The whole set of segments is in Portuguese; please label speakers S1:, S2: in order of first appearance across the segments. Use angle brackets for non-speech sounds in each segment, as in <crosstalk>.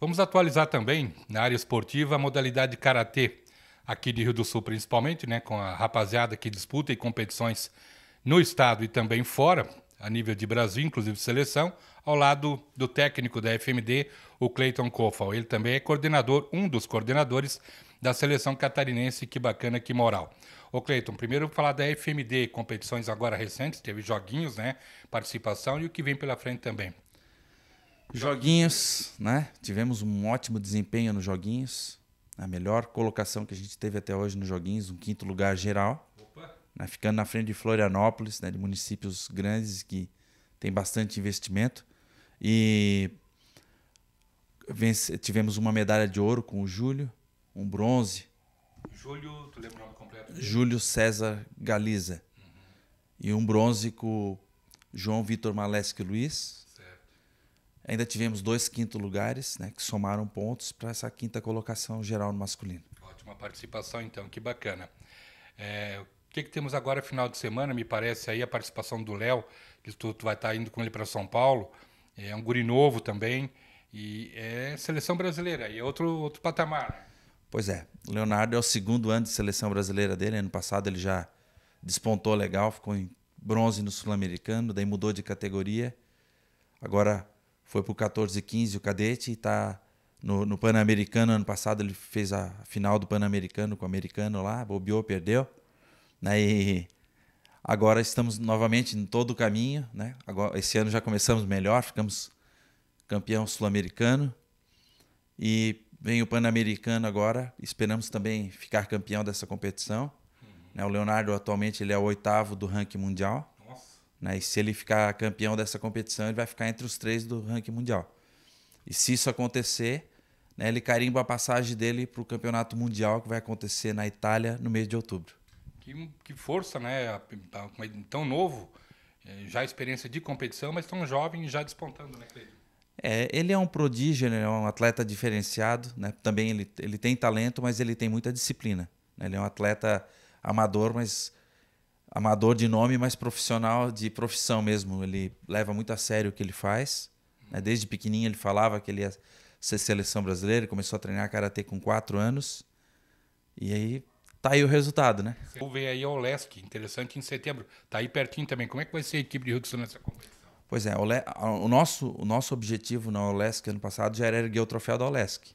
S1: Vamos atualizar também, na área esportiva, a modalidade Karatê, aqui de Rio do Sul principalmente, né, com a rapaziada que disputa em competições no estado e também fora, a nível de Brasil, inclusive seleção, ao lado do técnico da FMD, o Cleiton Kofal. Ele também é coordenador, um dos coordenadores da seleção catarinense. Que bacana, que moral. Ô Cleiton, primeiro vou falar da FMD, competições agora recentes, teve joguinhos, né? Participação e o que vem pela frente também.
S2: Joguinhos, né? Tivemos um ótimo desempenho nos joguinhos. A melhor colocação que a gente teve até hoje nos joguinhos, um quinto lugar geral. Né? Ficando na frente de Florianópolis, né? de municípios grandes que tem bastante investimento. E vence... tivemos uma medalha de ouro com o Júlio, um bronze.
S1: Júlio, tu lembra
S2: o nome completo? Júlio César Galiza. Uhum. E um bronze com João Vitor Malesque Luiz Ainda tivemos dois quinto lugares, né, que somaram pontos para essa quinta colocação geral no masculino.
S1: Ótima participação, então, que bacana. É, o que, que, temos agora final de semana? Me parece aí a participação do Léo, que tu, tu vai estar tá indo com ele para São Paulo. É um guri novo também. E é seleção brasileira, e é outro, outro patamar. Né?
S2: Pois é, o Leonardo é o segundo ano de seleção brasileira dele. Ano passado ele já despontou legal, ficou em bronze no Sul-Americano, daí mudou de categoria. Agora foi pro 14 15 o cadete e tá no, no Pan-Americano ano passado ele fez a final do Pan-Americano com o americano lá, bobeou, perdeu. Né? E agora estamos novamente em todo o caminho, né? Agora esse ano já começamos melhor, ficamos campeão sul-americano e vem o Pan-Americano agora, esperamos também ficar campeão dessa competição. Né? O Leonardo atualmente ele é o oitavo do ranking mundial. Né? E se ele ficar campeão dessa competição, ele vai ficar entre os três do ranking mundial. E se isso acontecer, né, ele carimba a passagem dele para o campeonato mundial que vai acontecer na Itália no mês de outubro.
S1: Que, que força, né? Tá tão novo, é, já experiência de competição, mas tão jovem já despontando, né, Cleide?
S2: É, ele é um prodígio, ele é um atleta diferenciado, né? Também ele, ele tem talento, mas ele tem muita disciplina. Né? Ele é um atleta amador, mas amador de nome, mas profissional de profissão mesmo. Ele leva muito a sério o que ele faz. Né? Desde pequenininho ele falava que ele ia ser seleção brasileira, ele começou a treinar karatê com quatro anos. E aí tá aí o resultado, né?
S1: Vou ver aí o Olesk, interessante em setembro. Tá aí pertinho também. Como é que vai ser a equipe de Hudson
S2: nessa competição? Pois é, o nosso, o nosso objetivo na Olesk ano passado já era erguer o troféu da Olesk.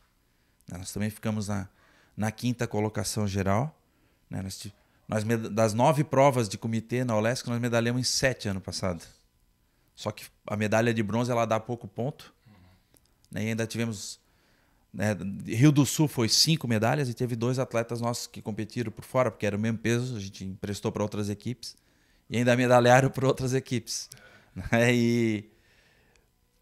S2: Né? Nós também ficamos na, na quinta colocação geral. Né? Nós tivemos nós, das nove provas de comitê na Olesc, nós medalhamos em sete ano passado. Só que a medalha de bronze ela dá pouco ponto. Né? E ainda tivemos. Né? Rio do Sul foi cinco medalhas e teve dois atletas nossos que competiram por fora, porque era o mesmo peso, a gente emprestou para outras equipes. E ainda medalharam para outras equipes. <laughs> Né? E...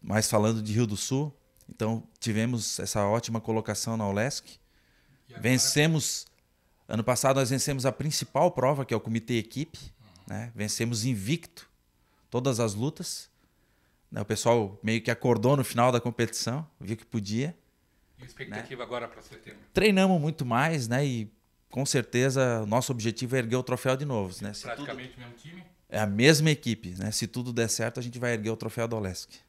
S2: Mas falando de Rio do Sul, então tivemos essa ótima colocação na Olesc. Vencemos Ano passado nós vencemos a principal prova, que é o Comitê Equipe. Né? Vencemos invicto todas as lutas. Né? O pessoal meio que acordou no final da competição, viu que podia.
S1: E né? expectativa né? agora para setembro?
S2: Treinamos muito mais, né? E com certeza o nosso objetivo é erguer o troféu de novo. Né? praticamente o tudo... mesmo time? É a mesma equipe, né? Se tudo der certo, a gente vai erguer o troféu do Olesk.